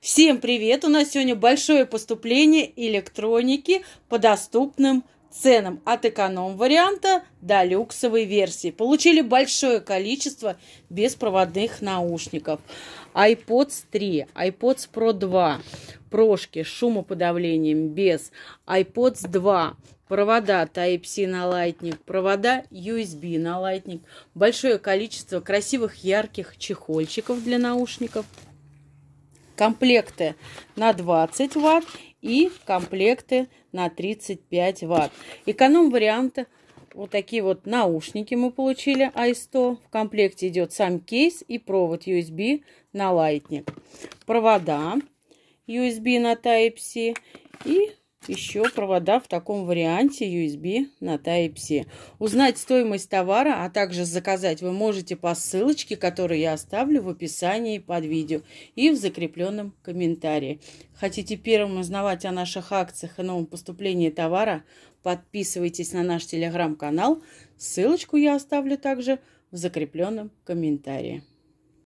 Всем привет! У нас сегодня большое поступление электроники по доступным ценам от эконом-варианта до люксовой версии. Получили большое количество беспроводных наушников. iPods 3, iPods Pro 2, прошки с шумоподавлением без, iPods 2, провода Type-C на Lightning, провода USB на Lightning, большое количество красивых ярких чехольчиков для наушников – комплекты на 20 ватт и комплекты на 35 ватт. Эконом-варианты вот такие вот наушники мы получили i100. В комплекте идет сам кейс и провод USB на Lightning. Провода USB на Type-C и еще провода в таком варианте USB на Type-C. Узнать стоимость товара, а также заказать вы можете по ссылочке, которую я оставлю в описании под видео и в закрепленном комментарии. Хотите первым узнавать о наших акциях и новом поступлении товара? Подписывайтесь на наш телеграм-канал. Ссылочку я оставлю также в закрепленном комментарии.